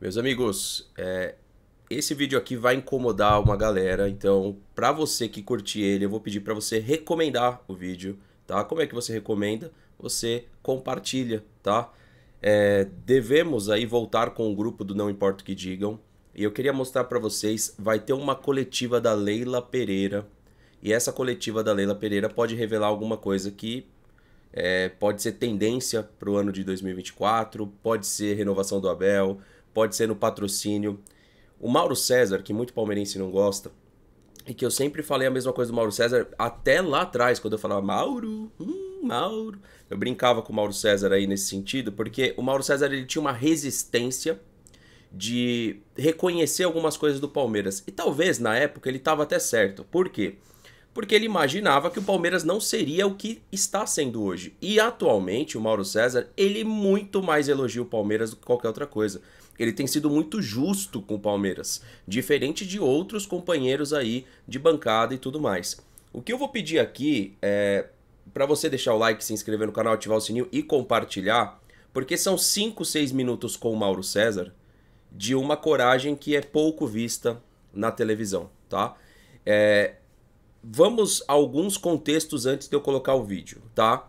Meus amigos, é, esse vídeo aqui vai incomodar uma galera, então para você que curtir ele, eu vou pedir para você recomendar o vídeo, tá? Como é que você recomenda? Você compartilha, tá? É, devemos aí voltar com o grupo do Não Importa o Que Digam, e eu queria mostrar para vocês, vai ter uma coletiva da Leila Pereira, e essa coletiva da Leila Pereira pode revelar alguma coisa que é, pode ser tendência para o ano de 2024, pode ser renovação do Abel, pode ser no patrocínio. O Mauro César, que muito palmeirense não gosta, e que eu sempre falei a mesma coisa do Mauro César, até lá atrás, quando eu falava Mauro, hum, Mauro. Eu brincava com o Mauro César aí nesse sentido, porque o Mauro César ele tinha uma resistência de reconhecer algumas coisas do Palmeiras. E talvez na época ele estava até certo. Por quê? Porque ele imaginava que o Palmeiras não seria o que está sendo hoje. E atualmente o Mauro César, ele muito mais elogia o Palmeiras do que qualquer outra coisa ele tem sido muito justo com o Palmeiras, diferente de outros companheiros aí de bancada e tudo mais. O que eu vou pedir aqui é para você deixar o like, se inscrever no canal, ativar o sininho e compartilhar, porque são 5, 6 minutos com o Mauro César de uma coragem que é pouco vista na televisão, tá? É, vamos a alguns contextos antes de eu colocar o vídeo, tá?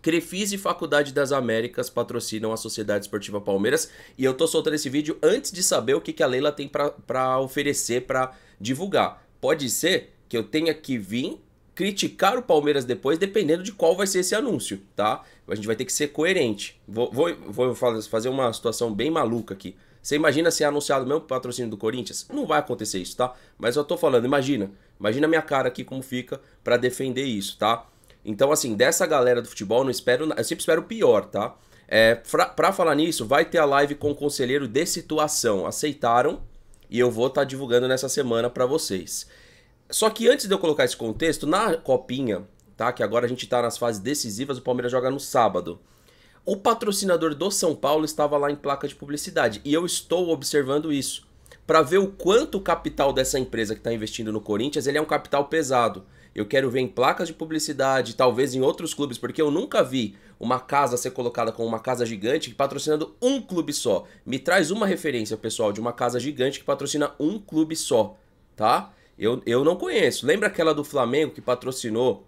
Crefis e Faculdade das Américas patrocinam a Sociedade Esportiva Palmeiras. E eu tô soltando esse vídeo antes de saber o que, que a Leila tem para oferecer, para divulgar. Pode ser que eu tenha que vir criticar o Palmeiras depois, dependendo de qual vai ser esse anúncio, tá? A gente vai ter que ser coerente. Vou, vou, vou fazer uma situação bem maluca aqui. Você imagina ser anunciado mesmo patrocínio do Corinthians? Não vai acontecer isso, tá? Mas eu tô falando, imagina. Imagina a minha cara aqui como fica para defender isso, tá? Então, assim, dessa galera do futebol, não espero, eu sempre espero o pior, tá? É, pra, pra, falar nisso, vai ter a live com o conselheiro de situação. Aceitaram e eu vou estar tá divulgando nessa semana para vocês. Só que antes de eu colocar esse contexto, na copinha, tá? Que agora a gente tá nas fases decisivas, o Palmeiras joga no sábado. O patrocinador do São Paulo estava lá em placa de publicidade e eu estou observando isso para ver o quanto o capital dessa empresa que está investindo no Corinthians ele é um capital pesado eu quero ver em placas de publicidade, talvez em outros clubes, porque eu nunca vi uma casa ser colocada como uma casa gigante patrocinando um clube só. Me traz uma referência, pessoal, de uma casa gigante que patrocina um clube só, tá? Eu, eu não conheço. Lembra aquela do Flamengo que patrocinou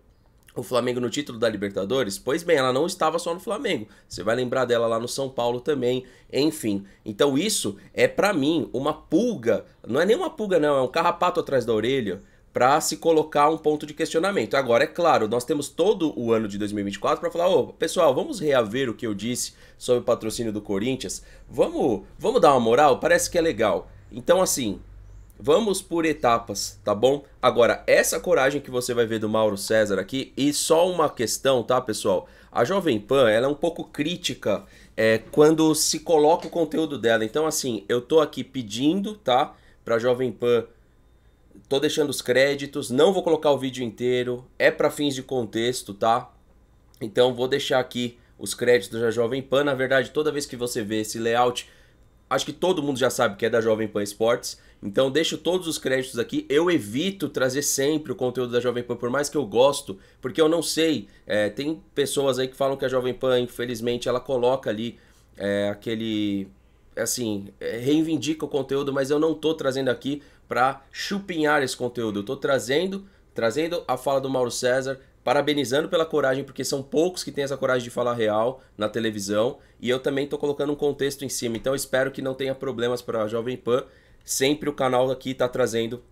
o Flamengo no título da Libertadores? Pois bem, ela não estava só no Flamengo. Você vai lembrar dela lá no São Paulo também, enfim. Então isso é para mim uma pulga, não é nem uma pulga não, é um carrapato atrás da orelha para se colocar um ponto de questionamento. Agora, é claro, nós temos todo o ano de 2024 para falar, ô, pessoal, vamos reaver o que eu disse sobre o patrocínio do Corinthians? Vamos, vamos dar uma moral? Parece que é legal. Então, assim, vamos por etapas, tá bom? Agora, essa coragem que você vai ver do Mauro César aqui, e só uma questão, tá, pessoal? A Jovem Pan, ela é um pouco crítica é, quando se coloca o conteúdo dela. Então, assim, eu tô aqui pedindo, tá, pra Jovem Pan Tô deixando os créditos, não vou colocar o vídeo inteiro, é para fins de contexto, tá? Então vou deixar aqui os créditos da Jovem Pan. Na verdade, toda vez que você vê esse layout, acho que todo mundo já sabe que é da Jovem Pan Esportes. Então deixo todos os créditos aqui. Eu evito trazer sempre o conteúdo da Jovem Pan, por mais que eu gosto, porque eu não sei. É, tem pessoas aí que falam que a Jovem Pan, infelizmente, ela coloca ali é, aquele assim, é, reivindica o conteúdo, mas eu não tô trazendo aqui para chupinhar esse conteúdo. Eu estou trazendo, trazendo a fala do Mauro César, parabenizando pela coragem, porque são poucos que têm essa coragem de falar real na televisão, e eu também estou colocando um contexto em cima. Então espero que não tenha problemas para a Jovem Pan. Sempre o canal aqui está trazendo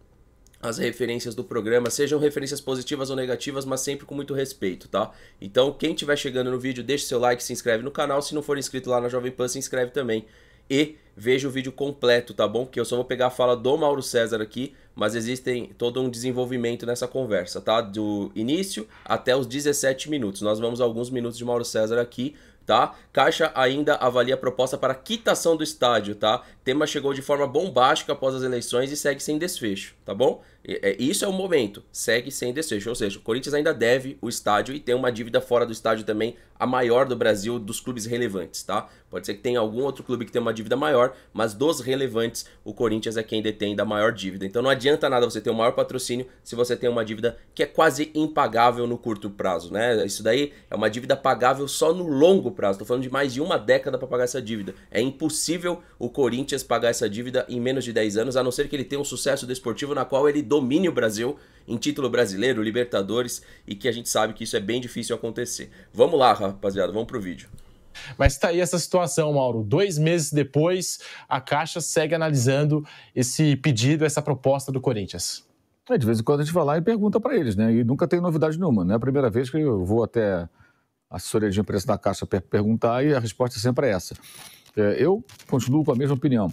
as referências do programa, sejam referências positivas ou negativas, mas sempre com muito respeito, tá? Então, quem estiver chegando no vídeo, deixe seu like, se inscreve no canal. Se não for inscrito lá na Jovem Pan, se inscreve também e veja o vídeo completo, tá bom? Que eu só vou pegar a fala do Mauro César aqui, mas existem todo um desenvolvimento nessa conversa, tá? Do início até os 17 minutos. Nós vamos alguns minutos de Mauro César aqui, tá? Caixa ainda avalia a proposta para quitação do estádio, tá? Tema chegou de forma bombástica após as eleições e segue sem desfecho, tá bom? E, é, isso é o momento, segue sem desfecho. Ou seja, o Corinthians ainda deve o estádio e tem uma dívida fora do estádio também, a maior do Brasil dos clubes relevantes, tá? Pode ser que tenha algum outro clube que tenha uma dívida maior, mas dos relevantes, o Corinthians é quem detém da maior dívida. Então não adianta nada você ter o um maior patrocínio se você tem uma dívida que é quase impagável no curto prazo, né? Isso daí é uma dívida pagável só no longo prazo prazo. Estou falando de mais de uma década para pagar essa dívida. É impossível o Corinthians pagar essa dívida em menos de 10 anos, a não ser que ele tenha um sucesso desportivo na qual ele domine o Brasil em título brasileiro, Libertadores, e que a gente sabe que isso é bem difícil acontecer. Vamos lá, rapaziada, vamos pro vídeo. Mas está aí essa situação, Mauro. Dois meses depois, a Caixa segue analisando esse pedido, essa proposta do Corinthians. É, de vez em quando a gente vai lá e pergunta para eles, né? E nunca tem novidade nenhuma, né? É a primeira vez que eu vou até assessoria de imprensa da Caixa perguntar e a resposta é sempre é essa. É, eu continuo com a mesma opinião.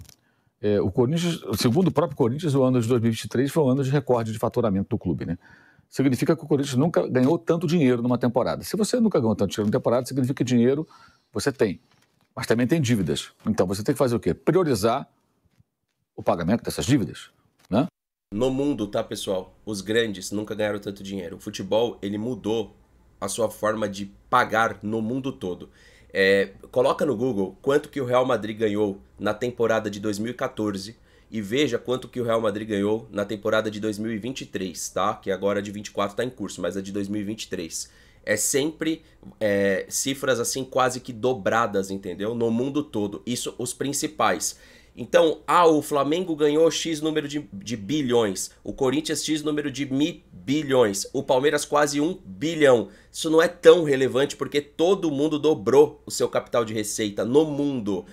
É, o Corinthians, segundo o próprio Corinthians, o ano de 2023 foi um ano de recorde de faturamento do clube, né? Significa que o Corinthians nunca ganhou tanto dinheiro numa temporada. Se você nunca ganhou tanto dinheiro numa temporada, significa que dinheiro você tem, mas também tem dívidas. Então você tem que fazer o quê? Priorizar o pagamento dessas dívidas, né? No mundo, tá, pessoal? Os grandes nunca ganharam tanto dinheiro. O futebol, ele mudou a sua forma de pagar no mundo todo. É, coloca no Google quanto que o Real Madrid ganhou na temporada de 2014 e veja quanto que o Real Madrid ganhou na temporada de 2023, tá? Que agora a de 24 está em curso, mas a de 2023 é sempre é, cifras assim quase que dobradas, entendeu? No mundo todo. Isso os principais. Então, ah, o Flamengo ganhou X número de, de bilhões, o Corinthians X número de mi bilhões, o Palmeiras quase um bilhão. Isso não é tão relevante porque todo mundo dobrou o seu capital de receita no mundo.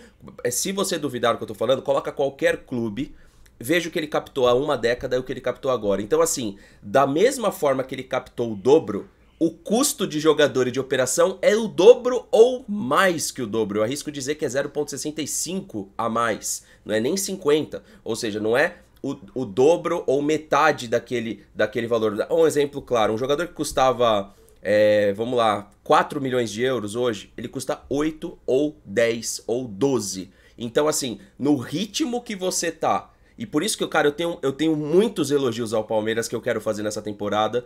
É, se você duvidar do que eu estou falando, coloca qualquer clube veja o que ele captou há uma década e o que ele captou agora. Então, assim, da mesma forma que ele captou o dobro, o custo de jogador e de operação é o dobro ou mais que o dobro. Eu arrisco dizer que é 0,65 a mais, não é nem 50, ou seja, não é o, o dobro ou metade daquele, daquele valor. Um exemplo claro, um jogador que custava, é, vamos lá, 4 milhões de euros hoje, ele custa 8 ou 10 ou 12. Então, assim, no ritmo que você tá e por isso que, cara, eu tenho, eu tenho muitos elogios ao Palmeiras que eu quero fazer nessa temporada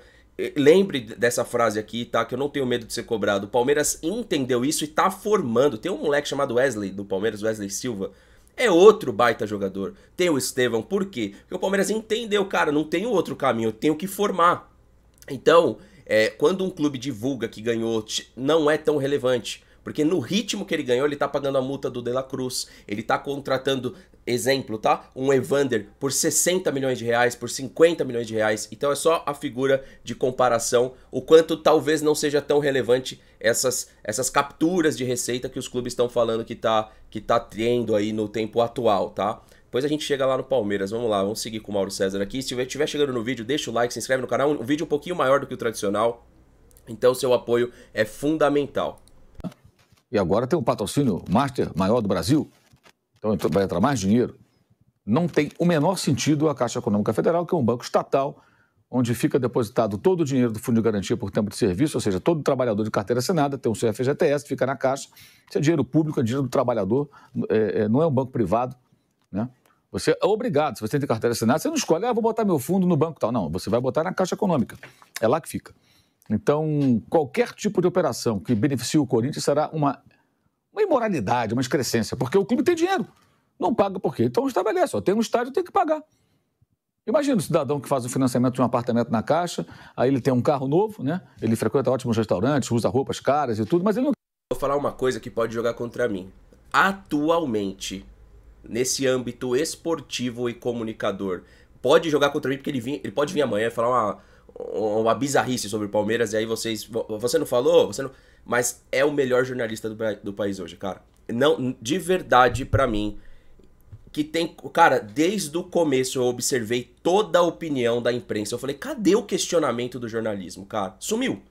lembre dessa frase aqui, tá? Que eu não tenho medo de ser cobrado. O Palmeiras entendeu isso e tá formando. Tem um moleque chamado Wesley, do Palmeiras, Wesley Silva. É outro baita jogador. Tem o Estevão. Por quê? Porque o Palmeiras entendeu, cara, não tem outro caminho, eu tenho que formar. Então, é, quando um clube divulga que ganhou, não é tão relevante. Porque no ritmo que ele ganhou, ele tá pagando a multa do De La Cruz, ele tá contratando, exemplo, tá? Um Evander por 60 milhões de reais, por 50 milhões de reais. Então é só a figura de comparação, o quanto talvez não seja tão relevante essas, essas capturas de receita que os clubes estão falando que tá, que tá tendo aí no tempo atual, tá? Depois a gente chega lá no Palmeiras. Vamos lá, vamos seguir com o Mauro César aqui. Se estiver chegando no vídeo, deixa o like, se inscreve no canal. Um vídeo um pouquinho maior do que o tradicional. Então, seu apoio é fundamental. E agora tem um patrocínio master maior do Brasil, então vai entrar mais dinheiro. Não tem o menor sentido a Caixa Econômica Federal, que é um banco estatal, onde fica depositado todo o dinheiro do Fundo de Garantia por Tempo de Serviço, ou seja, todo trabalhador de carteira assinada tem o seu FGTS, fica na Caixa. Isso é dinheiro público, é dinheiro do trabalhador, é, é, não é um banco privado. Né? Você é obrigado, se você tem carteira assinada, você não escolhe, ah, vou botar meu fundo no banco tal. Não, você vai botar na Caixa Econômica. É lá que fica. Então, qualquer tipo de operação que beneficie o Corinthians será uma, uma imoralidade, uma excrescência, porque o clube tem dinheiro. Não paga por quê? Então estabelece, ó, tem um estádio, tem que pagar. Imagina o cidadão que faz o financiamento de um apartamento na Caixa, aí ele tem um carro novo, né? Ele frequenta ótimos restaurantes, usa roupas caras e tudo, mas ele não... Vou falar uma coisa que pode jogar contra mim. Atualmente, nesse âmbito esportivo e comunicador, pode jogar contra mim porque ele, vim, ele pode vir amanhã e falar uma uma bizarrice sobre o Palmeiras, e aí vocês. Você não falou? Você não. Mas é o melhor jornalista do, do país hoje, cara. Não, de verdade, para mim, que tem. Cara, desde o começo eu observei toda a opinião da imprensa. Eu falei, cadê o questionamento do jornalismo, cara? Sumiu.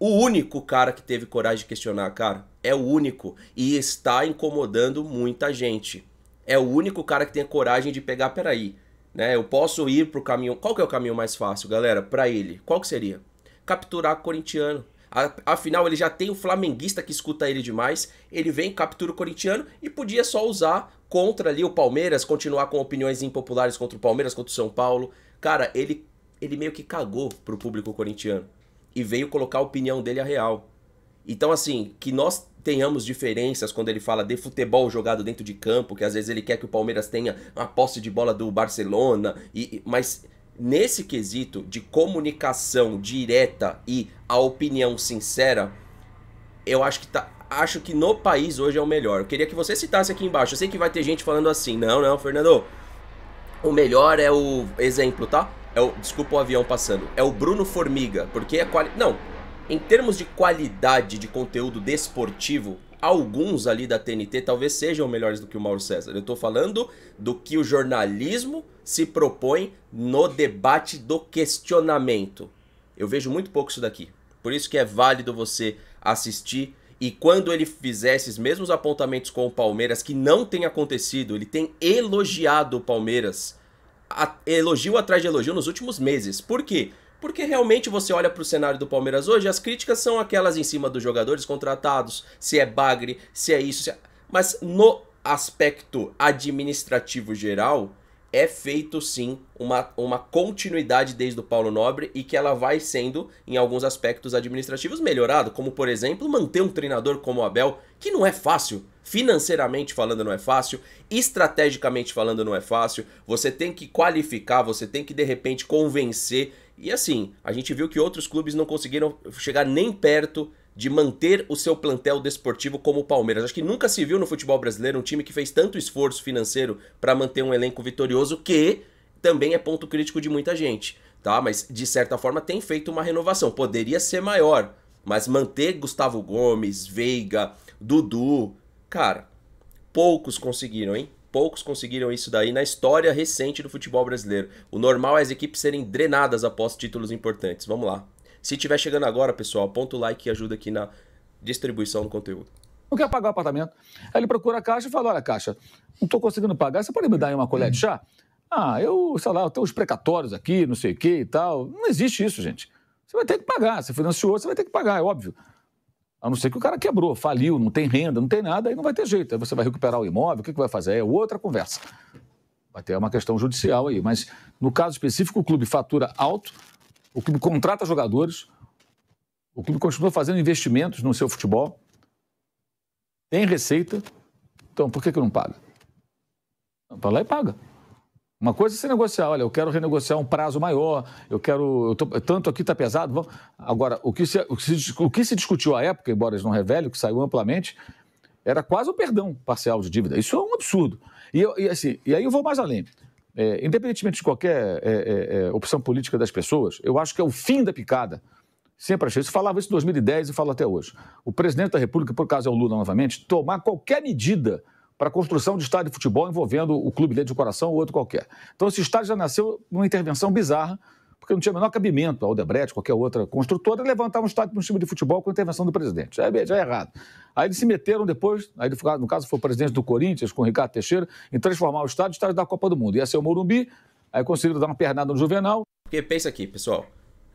O único cara que teve coragem de questionar, cara, é o único. E está incomodando muita gente. É o único cara que tem coragem de pegar, peraí, né? Eu posso ir pro caminho. Qual que é o caminho mais fácil, galera, para ele? Qual que seria? Capturar corintiano. Afinal, ele já tem o flamenguista que escuta ele demais. Ele vem, captura o corintiano e podia só usar contra ali o Palmeiras, continuar com opiniões impopulares contra o Palmeiras, contra o São Paulo. Cara, ele, ele meio que cagou pro público corintiano e veio colocar a opinião dele a real. Então, assim, que nós tenhamos diferenças quando ele fala de futebol jogado dentro de campo, que às vezes ele quer que o Palmeiras tenha a posse de bola do Barcelona, e, mas nesse quesito de comunicação direta e a opinião sincera, eu acho que tá. Acho que no país hoje é o melhor. Eu queria que você citasse aqui embaixo. Eu sei que vai ter gente falando assim, não, não, Fernando. O melhor é o exemplo, tá? É o, desculpa o avião passando. É o Bruno Formiga, porque é quali... não, em termos de qualidade de conteúdo desportivo, alguns ali da TNT talvez sejam melhores do que o Mauro César. Eu estou falando do que o jornalismo se propõe no debate do questionamento. Eu vejo muito pouco isso daqui. Por isso que é válido você assistir e quando ele fizer esses mesmos apontamentos com o Palmeiras, que não tem acontecido, ele tem elogiado o Palmeiras. elogio atrás de elogio nos últimos meses. Por quê? Porque realmente você olha para o cenário do Palmeiras hoje, as críticas são aquelas em cima dos jogadores contratados, se é bagre, se é isso, se é... mas no aspecto administrativo geral, é feito sim uma, uma continuidade desde o Paulo Nobre e que ela vai sendo, em alguns aspectos administrativos, melhorado, como por exemplo, manter um treinador como o Abel, que não é fácil. Financeiramente falando, não é fácil, estrategicamente falando, não é fácil. Você tem que qualificar, você tem que de repente convencer e assim, a gente viu que outros clubes não conseguiram chegar nem perto de manter o seu plantel desportivo como o Palmeiras. Acho que nunca se viu no futebol brasileiro um time que fez tanto esforço financeiro para manter um elenco vitorioso que também é ponto crítico de muita gente, tá? Mas de certa forma tem feito uma renovação, poderia ser maior, mas manter Gustavo Gomes, Veiga, Dudu, cara, poucos conseguiram, hein? poucos conseguiram isso daí na história recente do futebol brasileiro. O normal é as equipes serem drenadas após títulos importantes. Vamos lá. Se estiver chegando agora, pessoal, aponta o like e ajuda aqui na distribuição do conteúdo. Não quer é pagar o apartamento. Aí ele procura a Caixa e fala, olha, Caixa, não estou conseguindo pagar, você pode me dar uma colher de chá? Ah, eu, sei lá, eu tenho os precatórios aqui, não sei o quê e tal. Não existe isso, gente. Você vai ter que pagar. Você financiou, você vai ter que pagar, é óbvio. A não ser que o cara quebrou, faliu, não tem renda, não tem nada, aí não vai ter jeito. Aí você vai recuperar o imóvel, o que, que vai fazer? É outra conversa. Vai ter uma questão judicial aí. Mas, no caso específico, o clube fatura alto, o clube contrata jogadores, o clube continua fazendo investimentos no seu futebol, tem receita, então por que, que não paga? Vai lá e paga. Uma coisa é você negociar, olha, eu quero renegociar um prazo maior, eu quero. Eu tô, tanto aqui está pesado. Vamos... Agora, o que, se, o, que se, o que se discutiu à época, embora eles não revelem, que saiu amplamente, era quase o perdão parcial de dívida. Isso é um absurdo. E, eu, e assim, e aí eu vou mais além. É, independentemente de qualquer é, é, é opção política das pessoas, eu acho que é o fim da picada. Sempre achei isso. Falava isso em 2010 e falo até hoje. O presidente da República, por causa é o Lula novamente, tomar qualquer medida para a construção de estádio de futebol envolvendo o Clube Leite de Coração ou outro qualquer. Então, esse estádio já nasceu numa intervenção bizarra, porque não tinha o menor cabimento, a Odebrecht, qualquer outra construtora, levantar um estádio para um time de futebol com a intervenção do presidente. Já é, já é errado. Aí eles se meteram depois, aí no caso foi o presidente do Corinthians, com o Ricardo Teixeira, em transformar o estádio em estádio da Copa do Mundo. Ia ser o Morumbi, aí conseguiram dar uma pernada no Juvenal. Porque pensa aqui, pessoal,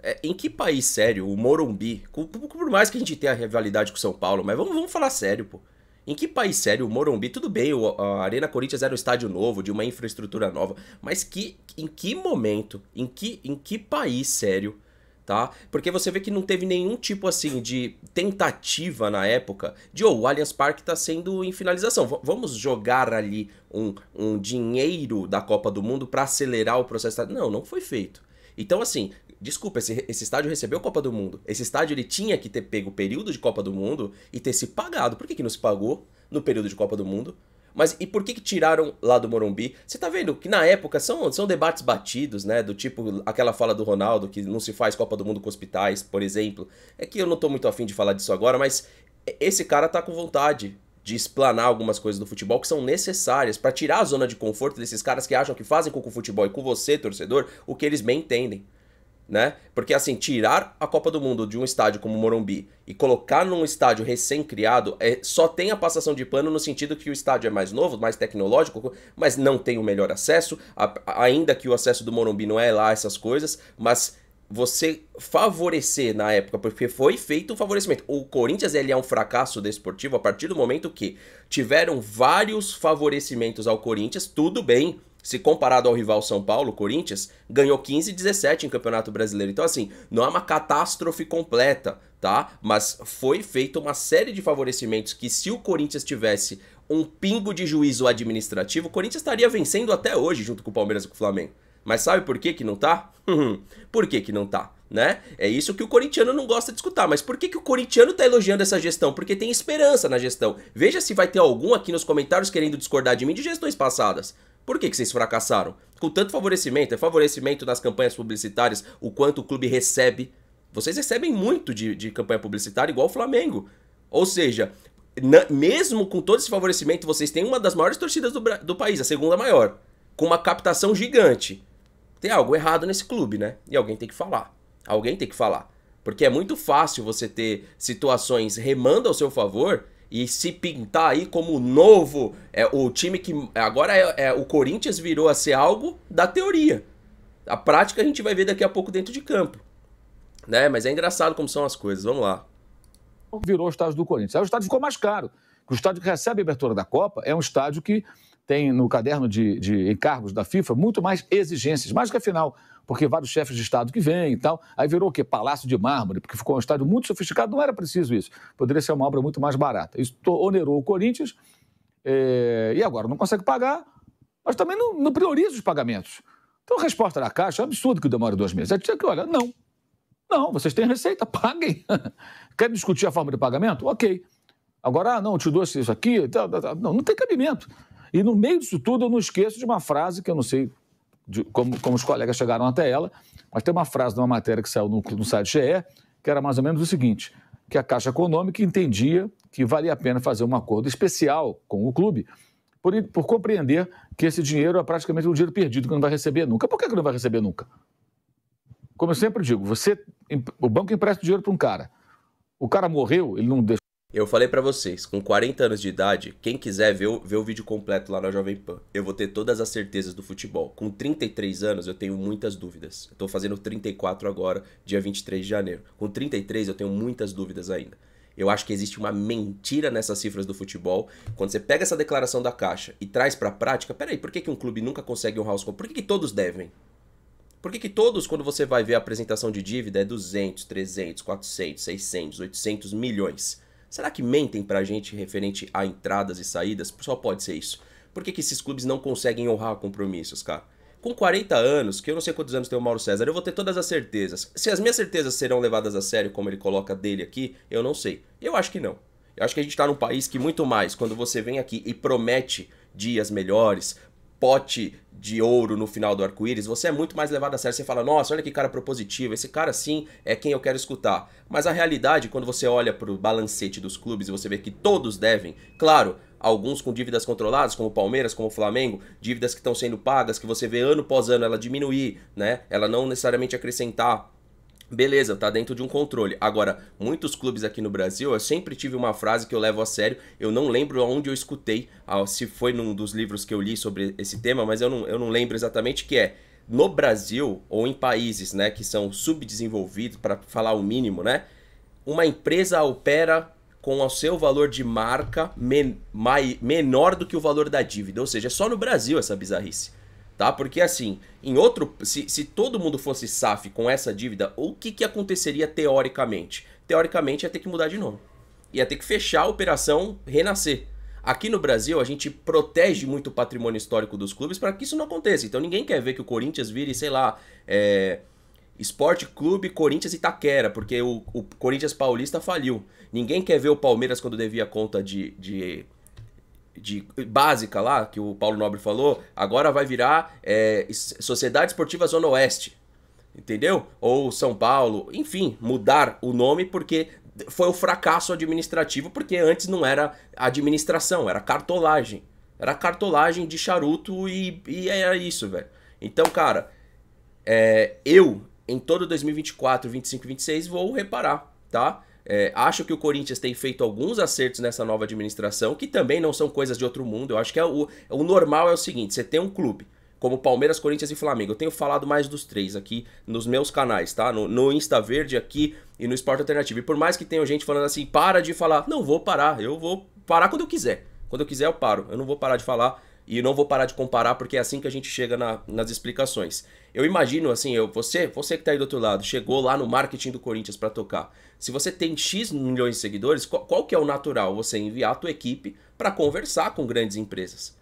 é, em que país sério o Morumbi, por mais que a gente tenha rivalidade com o São Paulo, mas vamos, vamos falar sério, pô. Em que país sério o Morumbi? Tudo bem, a Arena Corinthians era um estádio novo, de uma infraestrutura nova, mas que, em que momento, em que, em que país sério tá? Porque você vê que não teve nenhum tipo assim de tentativa na época de oh, o Allianz Parque está sendo em finalização. V vamos jogar ali um, um dinheiro da Copa do Mundo para acelerar o processo. Não, não foi feito. Então, assim, Desculpa, esse, esse estádio recebeu a Copa do Mundo. Esse estádio ele tinha que ter pego o período de Copa do Mundo e ter se pagado. Por que, que não se pagou no período de Copa do Mundo? Mas e por que, que tiraram lá do Morumbi? Você tá vendo que na época são, são debates batidos, né? Do tipo aquela fala do Ronaldo que não se faz Copa do Mundo com hospitais, por exemplo. É que eu não tô muito afim de falar disso agora, mas esse cara tá com vontade de explanar algumas coisas do futebol que são necessárias para tirar a zona de conforto desses caras que acham que fazem com o futebol e com você, torcedor, o que eles bem entendem né? Porque assim, tirar a Copa do Mundo de um estádio como o Morumbi e colocar num estádio recém-criado é, só tem a passação de pano no sentido que o estádio é mais novo, mais tecnológico, mas não tem o melhor acesso, a, ainda que o acesso do Morumbi não é lá essas coisas, mas você favorecer na época, porque foi feito um favorecimento. O Corinthians ele é um fracasso desportivo a partir do momento que tiveram vários favorecimentos ao Corinthians, tudo bem, se comparado ao rival São Paulo, Corinthians, ganhou 15 e 17 em Campeonato Brasileiro. Então, assim, não é uma catástrofe completa, tá? Mas foi feita uma série de favorecimentos que, se o Corinthians tivesse um pingo de juízo administrativo, o Corinthians estaria vencendo até hoje junto com o Palmeiras e com o Flamengo. Mas sabe por que que não tá? Por que que não tá? né? É isso que o corintiano não gosta de escutar. Mas por que, que o corintiano tá elogiando essa gestão? Porque tem esperança na gestão. Veja se vai ter algum aqui nos comentários querendo discordar de mim de gestões passadas. Por que, que vocês fracassaram? Com tanto favorecimento, é favorecimento nas campanhas publicitárias, o quanto o clube recebe. Vocês recebem muito de, de campanha publicitária, igual o Flamengo. Ou seja, na, mesmo com todo esse favorecimento, vocês têm uma das maiores torcidas do, do país, a segunda maior, com uma captação gigante. Tem algo errado nesse clube, né? E alguém tem que falar. Alguém tem que falar. Porque é muito fácil você ter situações remando ao seu favor e se pintar aí como o novo, é, o time que agora é, é, o Corinthians virou a ser algo da teoria. A prática a gente vai ver daqui a pouco dentro de campo. Né? Mas é engraçado como são as coisas, vamos lá. Virou o estádio do Corinthians. Aí é o estádio ficou mais caro. O estádio que recebe a abertura da Copa é um estádio que tem no caderno de, de encargos da FIFA muito mais exigências, mais que afinal. final porque vários chefes de Estado que vêm e tal. Aí virou o quê? Palácio de Mármore, porque ficou um estádio muito sofisticado, não era preciso isso. Poderia ser uma obra muito mais barata. Isso onerou o Corinthians é... e agora não consegue pagar, mas também não, não, prioriza os pagamentos. Então a resposta da Caixa é um absurdo que demore dois meses. É dizer que, olha, não. Não, vocês têm receita, paguem. Querem discutir a forma de pagamento? Ok. Agora, ah, não, te dou isso aqui. Não, não tem cabimento. E no meio disso tudo, eu não esqueço de uma frase que eu não sei de, como, como os colegas chegaram até ela, mas tem uma frase de uma matéria que saiu no, no site GE, que era mais ou menos o seguinte: que a Caixa Econômica entendia que valia a pena fazer um acordo especial com o clube, por, por compreender que esse dinheiro é praticamente um dinheiro perdido que não vai receber nunca. Por que, que não vai receber nunca? Como eu sempre digo, você, o banco empresta dinheiro para um cara. O cara morreu, ele não deixou. Eu falei para vocês, com 40 anos de idade, quem quiser ver o, ver o vídeo completo lá na Jovem Pan, eu vou ter todas as certezas do futebol. Com 33 anos, eu tenho muitas dúvidas. Eu tô fazendo 34 agora, dia 23 de janeiro. Com 33, eu tenho muitas dúvidas ainda. Eu acho que existe uma mentira nessas cifras do futebol. Quando você pega essa declaração da Caixa e traz pra prática, peraí, por que, que um clube nunca consegue honrar os Por que, que todos devem? Por que, que, todos, quando você vai ver a apresentação de dívida, é 200, 300, 400, 600, 800 milhões? Será que mentem pra gente referente a entradas e saídas? Só pode ser isso. Por que, que esses clubes não conseguem honrar compromissos, cara? Com 40 anos, que eu não sei quantos anos tem o Mauro César, eu vou ter todas as certezas. Se as minhas certezas serão levadas a sério, como ele coloca dele aqui, eu não sei. Eu acho que não. Eu acho que a gente está num país que muito mais, quando você vem aqui e promete dias melhores, pote de ouro no final do arco-íris, você é muito mais levado a sério. Você fala, nossa, olha que cara propositivo, esse cara sim é quem eu quero escutar. Mas a realidade, quando você olha para o balancete dos clubes e você vê que todos devem, claro, alguns com dívidas controladas, como o Palmeiras, como o Flamengo, dívidas que estão sendo pagas, que você vê ano após ano ela diminuir, né? Ela não necessariamente acrescentar Beleza, tá dentro de um controle. Agora, muitos clubes aqui no Brasil, eu sempre tive uma frase que eu levo a sério. Eu não lembro aonde eu escutei, se foi num dos livros que eu li sobre esse tema, mas eu não, eu não lembro exatamente que é. No Brasil, ou em países né, que são subdesenvolvidos, para falar o mínimo, né? Uma empresa opera com o seu valor de marca men menor do que o valor da dívida. Ou seja, é só no Brasil essa bizarrice tá? Porque assim, em outro, se, se todo mundo fosse SAF com essa dívida, o que, que aconteceria teoricamente? Teoricamente ia ter que mudar de nome. Ia ter que fechar a operação renascer. Aqui no Brasil, a gente protege muito o patrimônio histórico dos clubes para que isso não aconteça. Então ninguém quer ver que o Corinthians vire, sei lá, é, Esporte Clube Corinthians Itaquera, porque o, o Corinthians Paulista faliu. Ninguém quer ver o Palmeiras quando devia conta de, de de básica lá, que o Paulo Nobre falou, agora vai virar é, Sociedade Esportiva Zona Oeste. Entendeu? Ou São Paulo, enfim, mudar o nome porque foi o um fracasso administrativo, porque antes não era administração, era cartolagem. Era cartolagem de charuto e, e era isso, velho. Então, cara, é, eu, em todo 2024, 25 e 26, vou reparar, tá? É, acho que o Corinthians tem feito alguns acertos nessa nova administração, que também não são coisas de outro mundo. Eu acho que é o, o normal é o seguinte: você tem um clube, como Palmeiras, Corinthians e Flamengo. Eu tenho falado mais dos três aqui nos meus canais, tá? No, no Insta Verde aqui e no Esporte Alternativo. E por mais que tenha gente falando assim, para de falar. Não vou parar, eu vou parar quando eu quiser. Quando eu quiser eu paro, eu não vou parar de falar e não vou parar de comparar porque é assim que a gente chega na, nas explicações. Eu imagino assim, eu, você, você que está aí do outro lado, chegou lá no marketing do Corinthians para tocar. Se você tem X milhões de seguidores, qual, qual que é o natural? Você enviar a tua equipe para conversar com grandes empresas.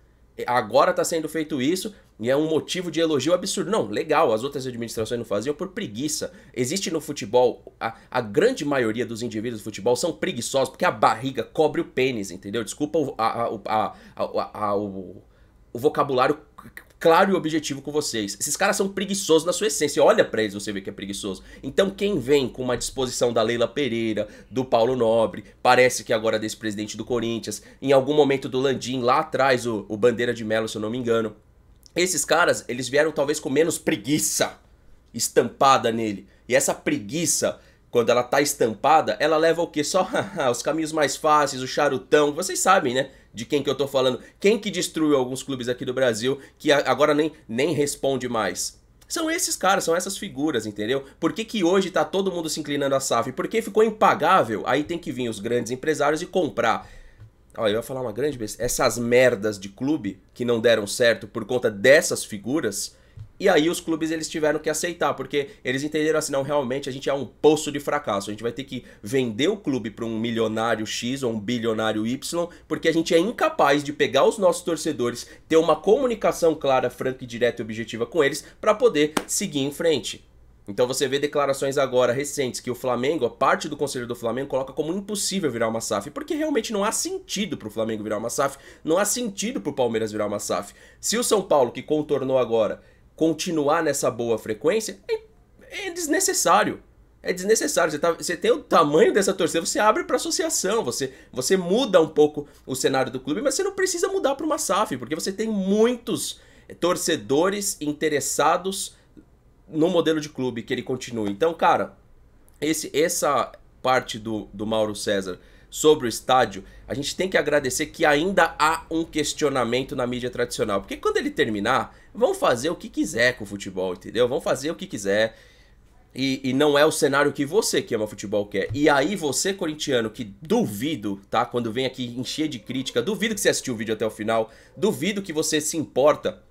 Agora está sendo feito isso e é um motivo de elogio absurdo. Não, legal, as outras administrações não faziam por preguiça. Existe no futebol, a, a grande maioria dos indivíduos do futebol são preguiçosos porque a barriga cobre o pênis, entendeu? Desculpa o, a, a, a, a, a o o vocabulário claro e objetivo com vocês. Esses caras são preguiçosos na sua essência. Olha para eles, você vê que é preguiçoso. Então quem vem com uma disposição da Leila Pereira, do Paulo Nobre, parece que agora é desse presidente do Corinthians, em algum momento do Landim, lá atrás o, o Bandeira de Melo, se eu não me engano. Esses caras, eles vieram talvez com menos preguiça estampada nele. E essa preguiça quando ela tá estampada, ela leva o quê? Só os caminhos mais fáceis, o charutão, vocês sabem, né? de quem que eu tô falando, quem que destruiu alguns clubes aqui do Brasil que agora nem, nem responde mais. São esses caras, são essas figuras, entendeu? Por que, que hoje tá todo mundo se inclinando à SAF? Porque ficou impagável, aí tem que vir os grandes empresários e comprar. Olha, eu ia falar uma grande besteira. Essas merdas de clube que não deram certo por conta dessas figuras e aí os clubes eles tiveram que aceitar, porque eles entenderam assim, não, realmente a gente é um poço de fracasso. A gente vai ter que vender o clube para um milionário X ou um bilionário Y, porque a gente é incapaz de pegar os nossos torcedores, ter uma comunicação clara, franca, direta e objetiva com eles para poder seguir em frente. Então você vê declarações agora recentes que o Flamengo, a parte do conselho do Flamengo coloca como impossível virar uma SAF, porque realmente não há sentido para o Flamengo virar uma SAF, não há sentido para o Palmeiras virar uma SAF. Se o São Paulo que contornou agora continuar nessa boa frequência, é, é desnecessário. É desnecessário. Você, tá, você tem o tamanho dessa torcida, você abre para associação, você, você muda um pouco o cenário do clube, mas você não precisa mudar para uma SAF, porque você tem muitos é, torcedores interessados no modelo de clube que ele continue. Então, cara, esse, essa parte do, do Mauro César sobre o estádio, a gente tem que agradecer que ainda há um questionamento na mídia tradicional. Porque quando ele terminar, vão fazer o que quiser com o futebol, entendeu? Vão fazer o que quiser. E, e, não é o cenário que você que ama futebol quer. E aí você, corintiano, que duvido, tá? Quando vem aqui encher de crítica, duvido que você assistiu o vídeo até o final, duvido que você se importa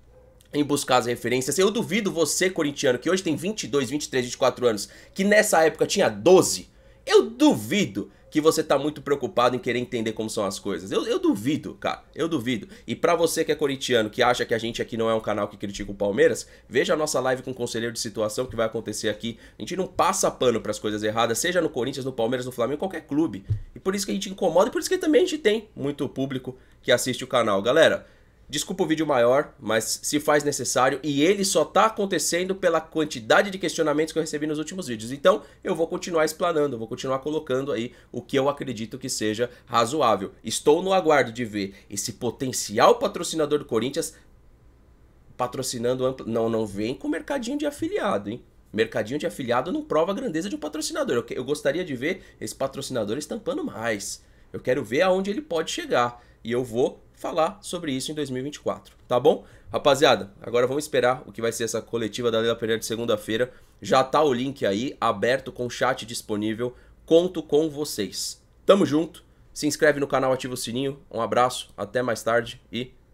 em buscar as referências. Eu duvido você, corintiano, que hoje tem 22, 23, 24 anos, que nessa época tinha 12. Eu duvido que você tá muito preocupado em querer entender como são as coisas. Eu, eu duvido, cara. Eu duvido. E para você que é corintiano, que acha que a gente aqui não é um canal que critica o Palmeiras, veja a nossa live com o conselheiro de situação que vai acontecer aqui. A gente não passa pano para as coisas erradas, seja no Corinthians, no Palmeiras, no Flamengo, qualquer clube. E por isso que a gente incomoda e por isso que também a gente tem muito público que assiste o canal. Galera, Desculpa o vídeo maior, mas se faz necessário e ele só está acontecendo pela quantidade de questionamentos que eu recebi nos últimos vídeos. Então, eu vou continuar explanando, vou continuar colocando aí o que eu acredito que seja razoável. Estou no aguardo de ver esse potencial patrocinador do Corinthians patrocinando não, não vem com mercadinho de afiliado, hein? Mercadinho de afiliado não prova a grandeza de um patrocinador. eu gostaria de ver esse patrocinador estampando mais. Eu quero ver aonde ele pode chegar e eu vou falar sobre isso em 2024, tá bom? Rapaziada, agora vamos esperar o que vai ser essa coletiva da Leila Pereira de segunda-feira. Já tá o link aí, aberto com chat disponível. Conto com vocês. Tamo junto, se inscreve no canal, ativa o sininho. Um abraço, até mais tarde e